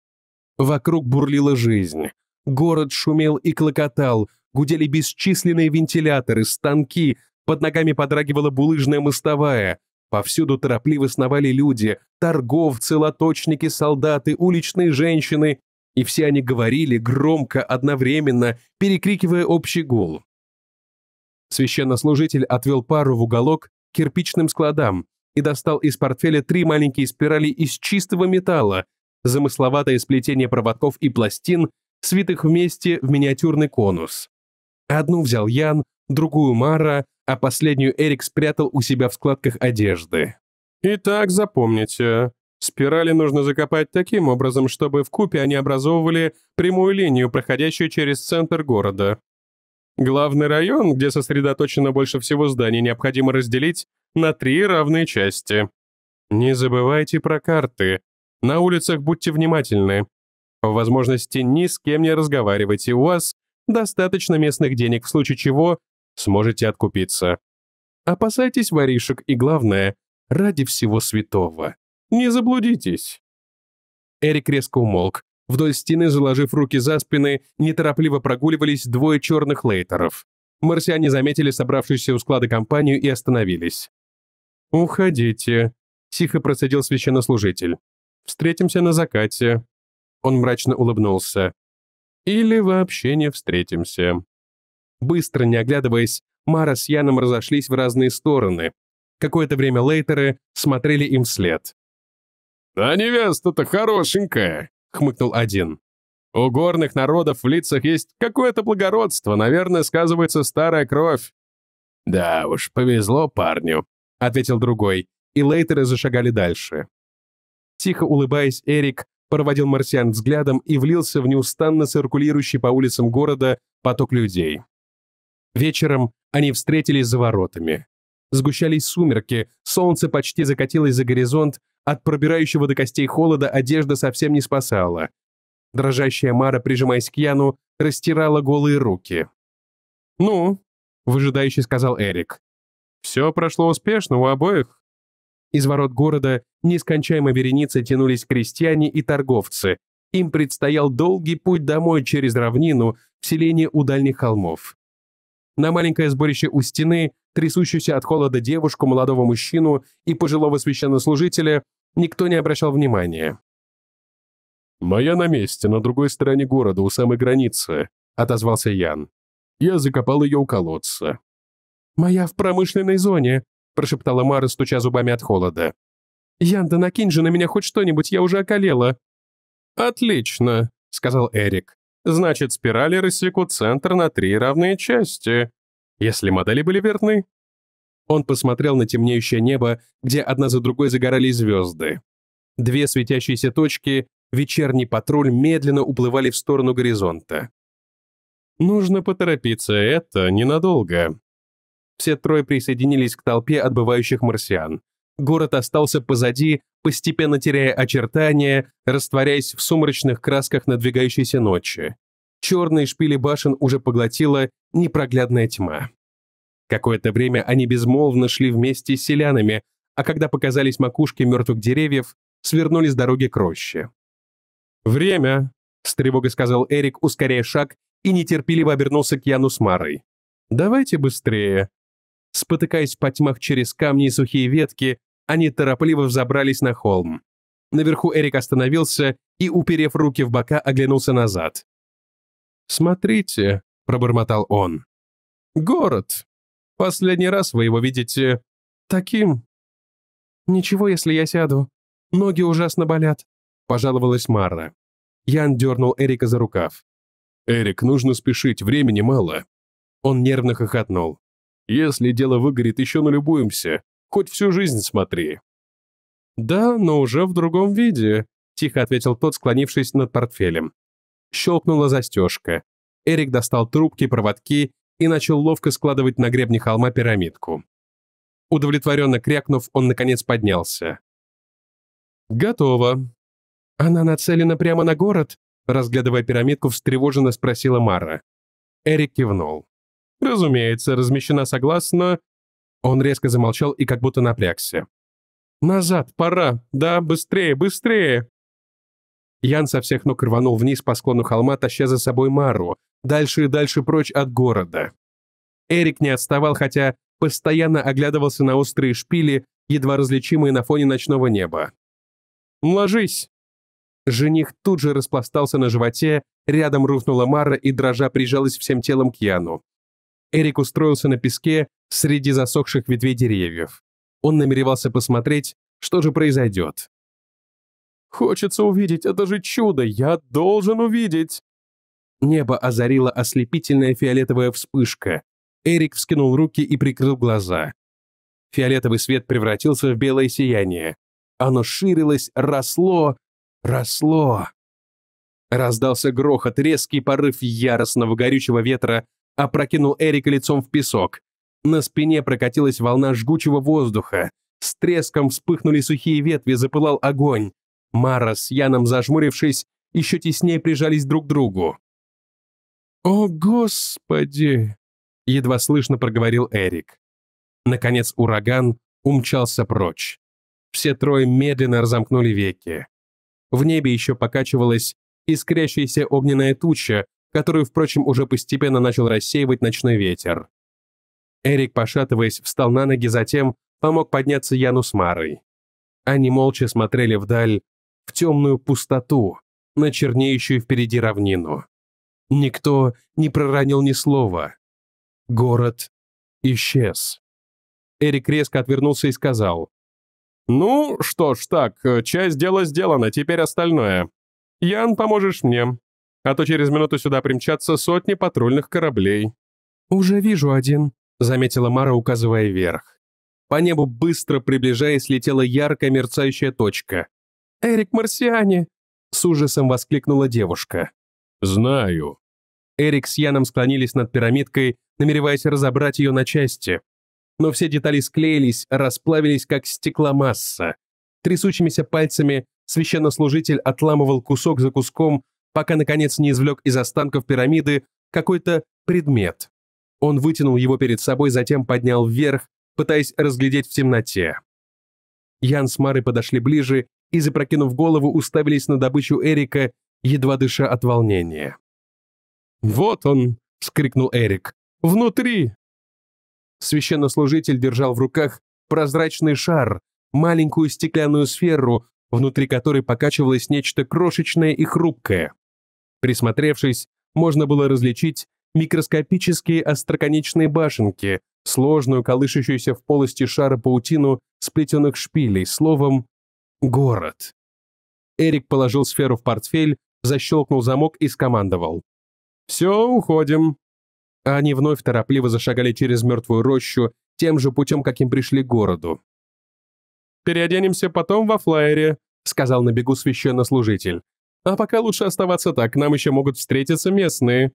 Вокруг бурлила жизнь. Город шумел и клокотал, гудели бесчисленные вентиляторы, станки, под ногами подрагивала булыжная мостовая. Повсюду торопливо сновали люди, торговцы, лоточники, солдаты, уличные женщины и все они говорили громко, одновременно, перекрикивая общий гул. Священнослужитель отвел пару в уголок кирпичным складам и достал из портфеля три маленькие спирали из чистого металла, замысловатое сплетение проводков и пластин, свитых вместе в миниатюрный конус. Одну взял Ян, другую Мара, а последнюю Эрик спрятал у себя в складках одежды. «Итак, запомните, Спирали нужно закопать таким образом, чтобы в купе они образовывали прямую линию, проходящую через центр города. Главный район, где сосредоточено больше всего зданий, необходимо разделить на три равные части. Не забывайте про карты. На улицах будьте внимательны. По возможности ни с кем не разговаривайте. У вас достаточно местных денег, в случае чего сможете откупиться. Опасайтесь воришек и, главное, ради всего святого. Не заблудитесь». Эрик резко умолк. Вдоль стены, заложив руки за спины, неторопливо прогуливались двое черных лейтеров. Марсиане заметили собравшуюся у склада компанию и остановились. «Уходите», — тихо процедил священнослужитель. «Встретимся на закате». Он мрачно улыбнулся. «Или вообще не встретимся». Быстро, не оглядываясь, Мара с Яном разошлись в разные стороны. Какое-то время лейтеры смотрели им вслед. «А невеста-то хорошенькая», — хмыкнул один. «У горных народов в лицах есть какое-то благородство, наверное, сказывается старая кровь». «Да уж, повезло парню», — ответил другой, и лейтеры зашагали дальше. Тихо улыбаясь, Эрик проводил марсиан взглядом и влился в неустанно циркулирующий по улицам города поток людей. Вечером они встретились за воротами. Сгущались сумерки, солнце почти закатилось за горизонт, от пробирающего до костей холода одежда совсем не спасала. Дрожащая Мара, прижимаясь к Яну, растирала голые руки. «Ну?» — выжидающе сказал Эрик. «Все прошло успешно у обоих». Из ворот города нескончаемо вереницей тянулись крестьяне и торговцы. Им предстоял долгий путь домой через равнину в селение у дальних холмов. На маленькое сборище у стены трясущуюся от холода девушку, молодого мужчину и пожилого священнослужителя, никто не обращал внимания. «Моя на месте, на другой стороне города, у самой границы», — отозвался Ян. Я закопал ее у колодца. «Моя в промышленной зоне», — прошептала Мара, стуча зубами от холода. «Ян, да накинь же на меня хоть что-нибудь, я уже околела». «Отлично», — сказал Эрик. «Значит, спирали рассекут центр на три равные части. Если модели были верны, он посмотрел на темнеющее небо, где одна за другой загорались звезды. Две светящиеся точки, вечерний патруль медленно уплывали в сторону горизонта. Нужно поторопиться, это ненадолго. Все трое присоединились к толпе отбывающих марсиан. Город остался позади, постепенно теряя очертания, растворяясь в сумрачных красках надвигающейся ночи. Черные шпили башен уже поглотила непроглядная тьма. Какое-то время они безмолвно шли вместе с селянами, а когда показались макушки мертвых деревьев, свернули с дороги к роще. «Время!» — с тревогой сказал Эрик, ускоряя шаг, и нетерпеливо обернулся к Яну с Марой. «Давайте быстрее!» Спотыкаясь по тьмах через камни и сухие ветки, они торопливо взобрались на холм. Наверху Эрик остановился и, уперев руки в бока, оглянулся назад. «Смотрите!» пробормотал он. «Город. Последний раз вы его видите таким». «Ничего, если я сяду. Ноги ужасно болят», — пожаловалась Марра. Ян дернул Эрика за рукав. «Эрик, нужно спешить, времени мало». Он нервно хохотнул. «Если дело выгорит, еще налюбуемся. Хоть всю жизнь смотри». «Да, но уже в другом виде», — тихо ответил тот, склонившись над портфелем. Щелкнула застежка. Эрик достал трубки, проводки и начал ловко складывать на гребне холма пирамидку. Удовлетворенно крякнув, он, наконец, поднялся. «Готово». «Она нацелена прямо на город?» Разглядывая пирамидку, встревоженно спросила Мара. Эрик кивнул. «Разумеется, размещена согласно...» Он резко замолчал и как будто напрягся. «Назад, пора! Да, быстрее, быстрее!» Ян со всех ног рванул вниз по склону холма, таща за собой Мару, дальше и дальше прочь от города. Эрик не отставал, хотя постоянно оглядывался на острые шпили, едва различимые на фоне ночного неба. «Ложись!» Жених тут же распластался на животе, рядом рухнула Мара и, дрожа, прижалась всем телом к Яну. Эрик устроился на песке среди засохших ветвей деревьев. Он намеревался посмотреть, что же произойдет. Хочется увидеть, это же чудо, я должен увидеть!» Небо озарила ослепительная фиолетовая вспышка. Эрик вскинул руки и прикрыл глаза. Фиолетовый свет превратился в белое сияние. Оно ширилось, росло, росло. Раздался грохот, резкий порыв яростного горючего ветра опрокинул Эрика лицом в песок. На спине прокатилась волна жгучего воздуха. С треском вспыхнули сухие ветви, запылал огонь. Мара с Яном, зажмурившись, еще теснее прижались друг к другу. «О, Господи!» — едва слышно проговорил Эрик. Наконец ураган умчался прочь. Все трое медленно разомкнули веки. В небе еще покачивалась искрящаяся огненная туча, которую, впрочем, уже постепенно начал рассеивать ночной ветер. Эрик, пошатываясь, встал на ноги, затем помог подняться Яну с Марой. Они молча смотрели вдаль в темную пустоту, на чернеющую впереди равнину. Никто не проронил ни слова. Город исчез. Эрик резко отвернулся и сказал. «Ну, что ж так, часть дела сделана, теперь остальное. Ян, поможешь мне, а то через минуту сюда примчатся сотни патрульных кораблей». «Уже вижу один», — заметила Мара, указывая вверх. По небу, быстро приближаясь, летела яркая мерцающая точка. Эрик Марсиане!» С ужасом воскликнула девушка. «Знаю». Эрик с Яном склонились над пирамидкой, намереваясь разобрать ее на части. Но все детали склеились, расплавились, как стекломасса. Трясучимися пальцами священнослужитель отламывал кусок за куском, пока, наконец, не извлек из останков пирамиды какой-то предмет. Он вытянул его перед собой, затем поднял вверх, пытаясь разглядеть в темноте. Ян с Марой подошли ближе и, запрокинув голову, уставились на добычу Эрика, едва дыша от волнения. «Вот он!» — вскрикнул Эрик. «Внутри!» Священнослужитель держал в руках прозрачный шар, маленькую стеклянную сферу, внутри которой покачивалось нечто крошечное и хрупкое. Присмотревшись, можно было различить микроскопические остроконечные башенки, сложную колышущуюся в полости шара паутину сплетенных шпилей, словом, Город. Эрик положил сферу в портфель, защелкнул замок и скомандовал. «Все, уходим». Они вновь торопливо зашагали через мертвую рощу тем же путем, каким пришли к городу. «Переоденемся потом во флайере», — сказал на бегу священнослужитель. «А пока лучше оставаться так, нам еще могут встретиться местные».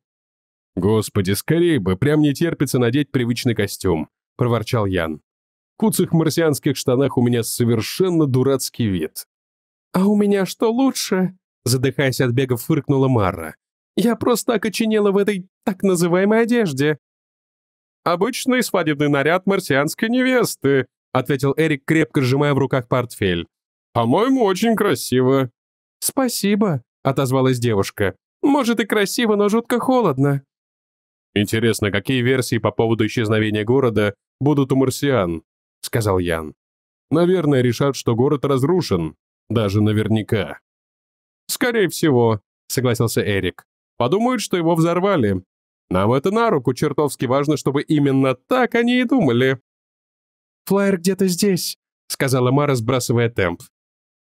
«Господи, скорее бы, прям не терпится надеть привычный костюм», — проворчал Ян куцых марсианских штанах у меня совершенно дурацкий вид. «А у меня что лучше?» Задыхаясь от бега, фыркнула Марра. «Я просто окоченела в этой так называемой одежде». «Обычный свадебный наряд марсианской невесты», ответил Эрик, крепко сжимая в руках портфель. «По-моему, очень красиво». «Спасибо», — отозвалась девушка. «Может и красиво, но жутко холодно». Интересно, какие версии по поводу исчезновения города будут у марсиан? сказал Ян. Наверное, решат, что город разрушен. Даже наверняка. Скорее всего, согласился Эрик. Подумают, что его взорвали. Нам это на руку чертовски важно, чтобы именно так они и думали. «Флайер где-то здесь», — сказала Мара, сбрасывая темп.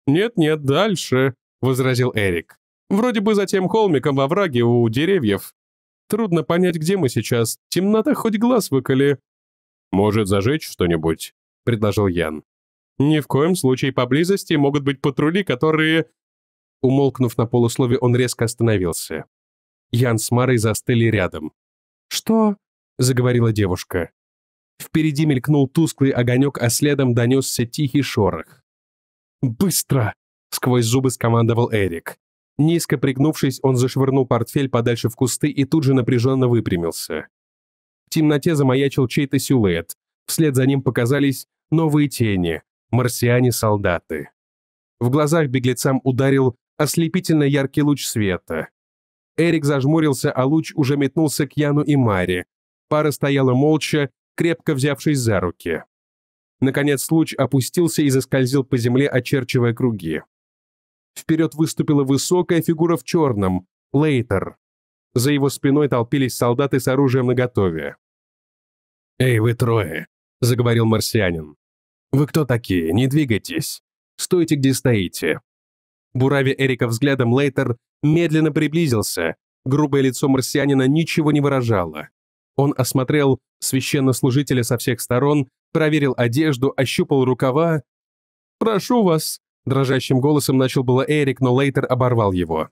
«Нет-нет, дальше», — возразил Эрик. «Вроде бы за тем холмиком во враге у деревьев. Трудно понять, где мы сейчас. Темнота хоть глаз выколи. Может, зажечь что-нибудь?» — предложил Ян. «Ни в коем случае поблизости могут быть патрули, которые...» Умолкнув на полуслове, он резко остановился. Ян с Марой застыли рядом. «Что?» — заговорила девушка. Впереди мелькнул тусклый огонек, а следом донесся тихий шорох. «Быстро!» — сквозь зубы скомандовал Эрик. Низко пригнувшись, он зашвырнул портфель подальше в кусты и тут же напряженно выпрямился. В темноте замаячил чей-то силуэт. Вслед за ним показались новые тени, марсиане-солдаты. В глазах беглецам ударил ослепительно яркий луч света. Эрик зажмурился, а луч уже метнулся к Яну и Маре. Пара стояла молча, крепко взявшись за руки. Наконец луч опустился и заскользил по земле, очерчивая круги. Вперед выступила высокая фигура в черном, Лейтер. За его спиной толпились солдаты с оружием наготове. «Эй, вы трое, — заговорил марсианин. «Вы кто такие? Не двигайтесь. Стойте, где стоите». Буравя Эрика взглядом, Лейтер медленно приблизился. Грубое лицо марсианина ничего не выражало. Он осмотрел священнослужителя со всех сторон, проверил одежду, ощупал рукава. «Прошу вас», — дрожащим голосом начал было Эрик, но Лейтер оборвал его.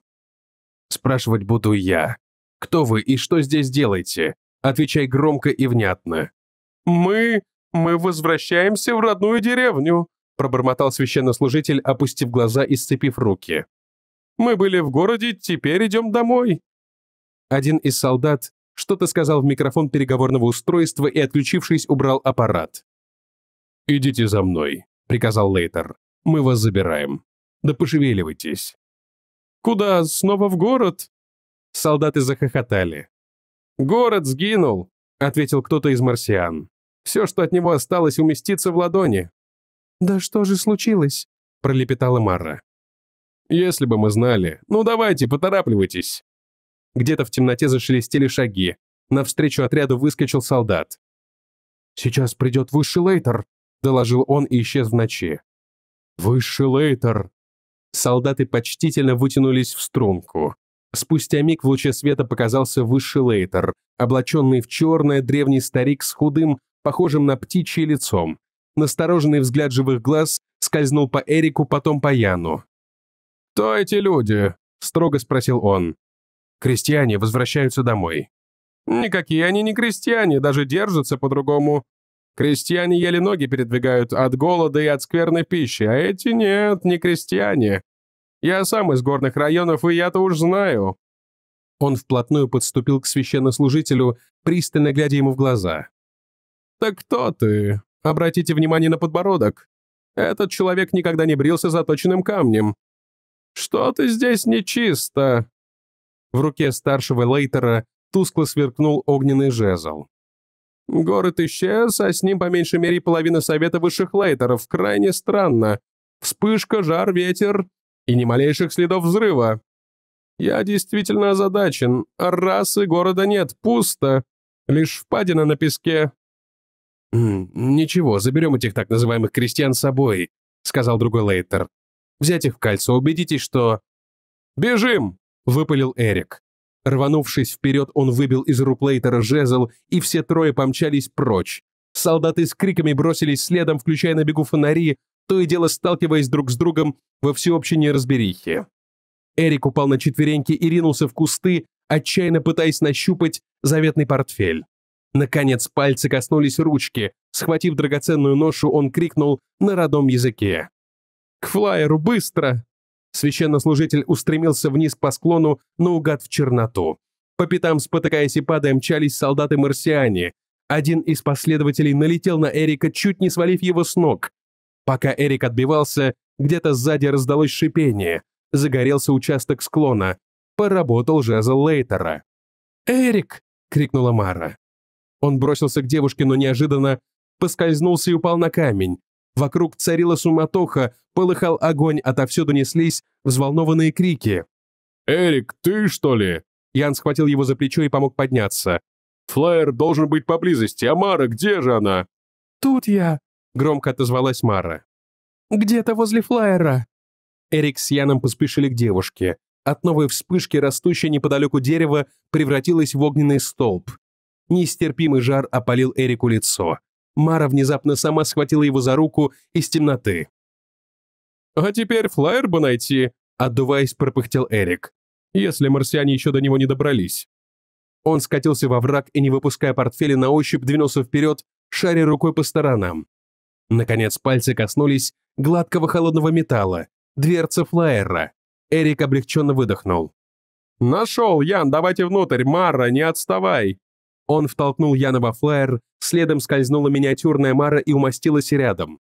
«Спрашивать буду я. Кто вы и что здесь делаете? Отвечай громко и внятно». «Мы «Мы возвращаемся в родную деревню», — пробормотал священнослужитель, опустив глаза и сцепив руки. «Мы были в городе, теперь идем домой». Один из солдат что-то сказал в микрофон переговорного устройства и, отключившись, убрал аппарат. «Идите за мной», — приказал Лейтер. «Мы вас забираем. Да пошевеливайтесь». «Куда? Снова в город?» Солдаты захохотали. «Город сгинул», — ответил кто-то из марсиан. Все, что от него осталось, уместиться в ладони. «Да что же случилось?» – пролепетала Марра. «Если бы мы знали. Ну давайте, поторапливайтесь». Где-то в темноте зашелестели шаги. Навстречу отряду выскочил солдат. «Сейчас придет высший лейтер», – доложил он и исчез в ночи. «Высший лейтер!» Солдаты почтительно вытянулись в струнку. Спустя миг в луче света показался высший лейтер, облаченный в черное древний старик с худым, похожим на птичье лицом. Настороженный взгляд живых глаз скользнул по Эрику, потом по Яну. «Кто эти люди?» — строго спросил он. «Крестьяне возвращаются домой». «Никакие они не крестьяне, даже держатся по-другому. Крестьяне еле ноги передвигают от голода и от скверной пищи, а эти нет, не крестьяне. Я сам из горных районов, и я-то уж знаю». Он вплотную подступил к священнослужителю, пристально глядя ему в глаза. «Так кто ты?» Обратите внимание на подбородок. Этот человек никогда не брился заточенным камнем. «Что-то здесь нечисто!» В руке старшего Лейтера тускло сверкнул огненный жезл. Город исчез, а с ним по меньшей мере половина совета высших лейтеров. Крайне странно. Вспышка, жар, ветер и ни малейших следов взрыва. Я действительно озадачен. Расы города нет, пусто. Лишь впадина на песке. «Ничего, заберем этих так называемых крестьян с собой», — сказал другой Лейтер. «Взять их в кольцо, убедитесь, что...» «Бежим!» — выпалил Эрик. Рванувшись вперед, он выбил из рук Лейтера жезл, и все трое помчались прочь. Солдаты с криками бросились следом, включая на бегу фонари, то и дело сталкиваясь друг с другом во всеобщей неразберихе. Эрик упал на четвереньки и ринулся в кусты, отчаянно пытаясь нащупать заветный портфель. Наконец пальцы коснулись ручки. Схватив драгоценную ношу, он крикнул на родном языке. «К флайеру, быстро!» Священнослужитель устремился вниз по склону, наугад в черноту. По пятам, спотыкаясь и падая, мчались солдаты-марсиане. Один из последователей налетел на Эрика, чуть не свалив его с ног. Пока Эрик отбивался, где-то сзади раздалось шипение. Загорелся участок склона. Поработал жезл Лейтера. «Эрик!» — крикнула Мара. Он бросился к девушке, но неожиданно поскользнулся и упал на камень. Вокруг царила суматоха, полыхал огонь, отовсюду неслись взволнованные крики. «Эрик, ты что ли?» Ян схватил его за плечо и помог подняться. «Флайер должен быть поблизости. А Мара, где же она?» «Тут я», — громко отозвалась Мара. «Где-то возле флайера». Эрик с Яном поспешили к девушке. От новой вспышки растущее неподалеку дерево превратилось в огненный столб. Нестерпимый жар опалил Эрику лицо. Мара внезапно сама схватила его за руку из темноты. «А теперь флайер бы найти», — отдуваясь, пропыхтел Эрик. «Если марсиане еще до него не добрались». Он скатился во враг и, не выпуская портфеля, на ощупь двинулся вперед, шаря рукой по сторонам. Наконец пальцы коснулись гладкого холодного металла, дверца флайера. Эрик облегченно выдохнул. «Нашел, Ян, давайте внутрь, Мара, не отставай!» Он втолкнул Яна во флайер, следом скользнула миниатюрная Мара и умостилась рядом.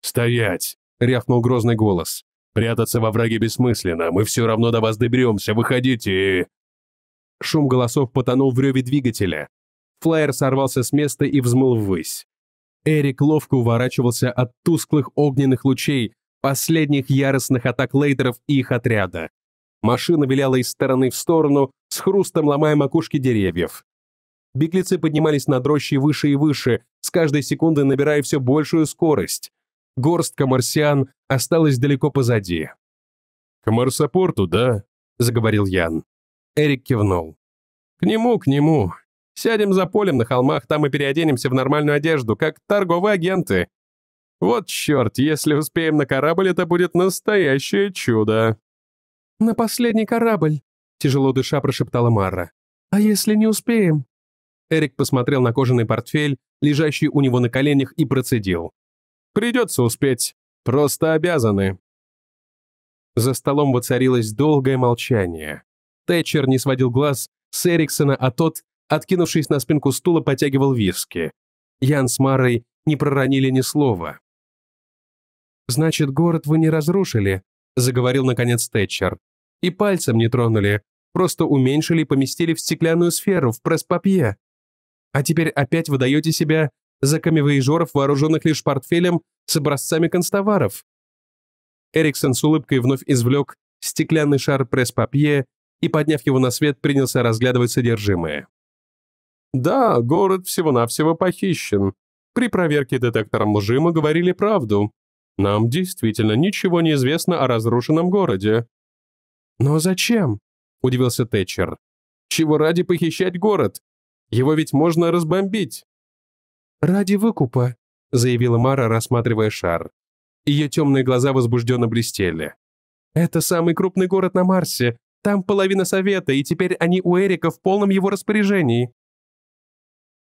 «Стоять!» — рявкнул грозный голос. «Прятаться во враге бессмысленно, мы все равно до вас доберемся, выходите!» Шум голосов потонул в реве двигателя. Флайер сорвался с места и взмыл ввысь. Эрик ловко уворачивался от тусклых огненных лучей, последних яростных атак лейдеров и их отряда. Машина виляла из стороны в сторону, с хрустом ломая макушки деревьев. Беглецы поднимались над рощей выше и выше, с каждой секунды набирая все большую скорость. Горстка марсиан осталась далеко позади. «К марсопорту, да?» – заговорил Ян. Эрик кивнул. «К нему, к нему. Сядем за полем на холмах, там и переоденемся в нормальную одежду, как торговые агенты. Вот черт, если успеем на корабль, это будет настоящее чудо». «На последний корабль», – тяжело дыша прошептала Мара. «А если не успеем?» Эрик посмотрел на кожаный портфель, лежащий у него на коленях, и процедил. «Придется успеть. Просто обязаны». За столом воцарилось долгое молчание. Тэтчер не сводил глаз с Эриксона, а тот, откинувшись на спинку стула, потягивал виски. Ян с Марой не проронили ни слова. «Значит, город вы не разрушили», — заговорил наконец Тэтчер. «И пальцем не тронули, просто уменьшили и поместили в стеклянную сферу, в пресс-папье. А теперь опять выдаете себя за камевоежеров, вооруженных лишь портфелем с образцами констоваров. Эриксон с улыбкой вновь извлек стеклянный шар пресс-папье и, подняв его на свет, принялся разглядывать содержимое. «Да, город всего-навсего похищен. При проверке детектором лжи мы говорили правду. Нам действительно ничего не известно о разрушенном городе». «Но зачем?» – удивился Тэтчер. «Чего ради похищать город? Его ведь можно разбомбить. «Ради выкупа», — заявила Мара, рассматривая шар. Ее темные глаза возбужденно блестели. «Это самый крупный город на Марсе. Там половина Совета, и теперь они у Эрика в полном его распоряжении».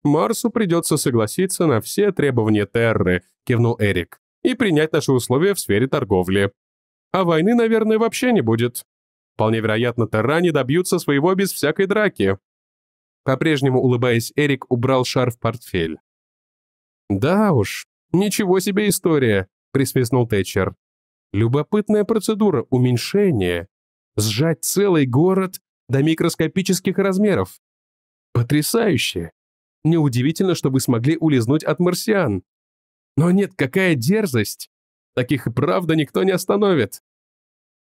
«Марсу придется согласиться на все требования Терры», — кивнул Эрик, «и принять наши условия в сфере торговли. А войны, наверное, вообще не будет. Вполне вероятно, Терра не добьются своего без всякой драки. По-прежнему улыбаясь, Эрик убрал шар в портфель. «Да уж, ничего себе история», — присвистнул Тэтчер. «Любопытная процедура уменьшения. Сжать целый город до микроскопических размеров. Потрясающе! Неудивительно, что вы смогли улизнуть от марсиан. Но нет, какая дерзость! Таких и правда никто не остановит!»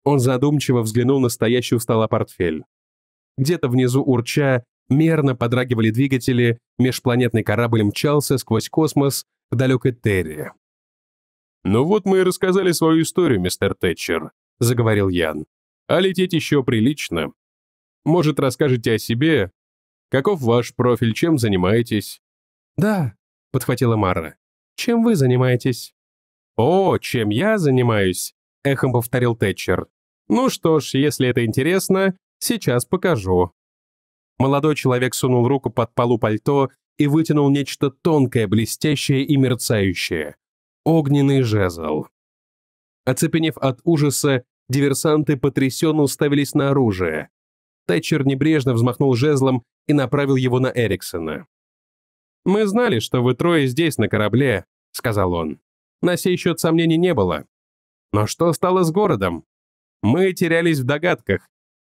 Он задумчиво взглянул на стоящий у стола портфель. Где-то внизу урча Мерно подрагивали двигатели, межпланетный корабль мчался сквозь космос к далекой Терре. «Ну вот мы и рассказали свою историю, мистер Тэтчер», — заговорил Ян. «А лететь еще прилично. Может, расскажете о себе? Каков ваш профиль, чем занимаетесь?» «Да», — подхватила Мара. «Чем вы занимаетесь?» «О, чем я занимаюсь?» — эхом повторил Тэтчер. «Ну что ж, если это интересно, сейчас покажу». Молодой человек сунул руку под полу пальто и вытянул нечто тонкое, блестящее и мерцающее. Огненный жезл. Оцепенев от ужаса, диверсанты потрясенно уставились на оружие. Тэтчер небрежно взмахнул жезлом и направил его на Эриксона. «Мы знали, что вы трое здесь, на корабле», — сказал он. «На сей счет сомнений не было. Но что стало с городом? Мы терялись в догадках.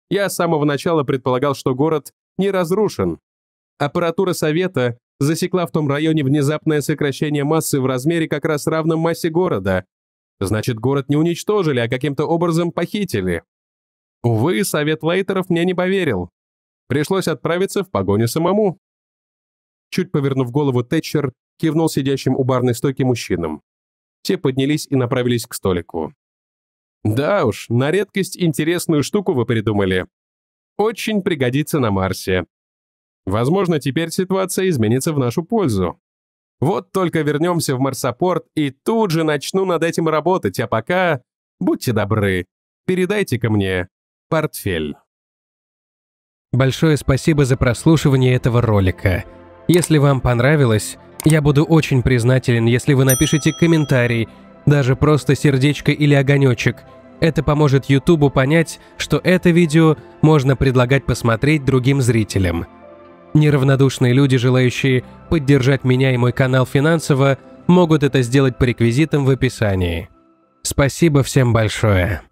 Я с самого начала предполагал, что город не разрушен. Аппаратура Совета засекла в том районе внезапное сокращение массы в размере как раз равном массе города. Значит, город не уничтожили, а каким-то образом похитили. Увы, Совет Лейтеров мне не поверил. Пришлось отправиться в погоню самому. Чуть повернув голову, Тэтчер кивнул сидящим у барной стойки мужчинам. Те поднялись и направились к столику. «Да уж, на редкость интересную штуку вы придумали», очень пригодится на Марсе. Возможно, теперь ситуация изменится в нашу пользу. Вот только вернемся в Марсопорт и тут же начну над этим работать, а пока, будьте добры, передайте ко мне портфель. Большое спасибо за прослушивание этого ролика. Если вам понравилось, я буду очень признателен, если вы напишите комментарий, даже просто сердечко или огонечек – это поможет YouTube понять, что это видео можно предлагать посмотреть другим зрителям. Неравнодушные люди, желающие поддержать меня и мой канал финансово, могут это сделать по реквизитам в описании. Спасибо всем большое.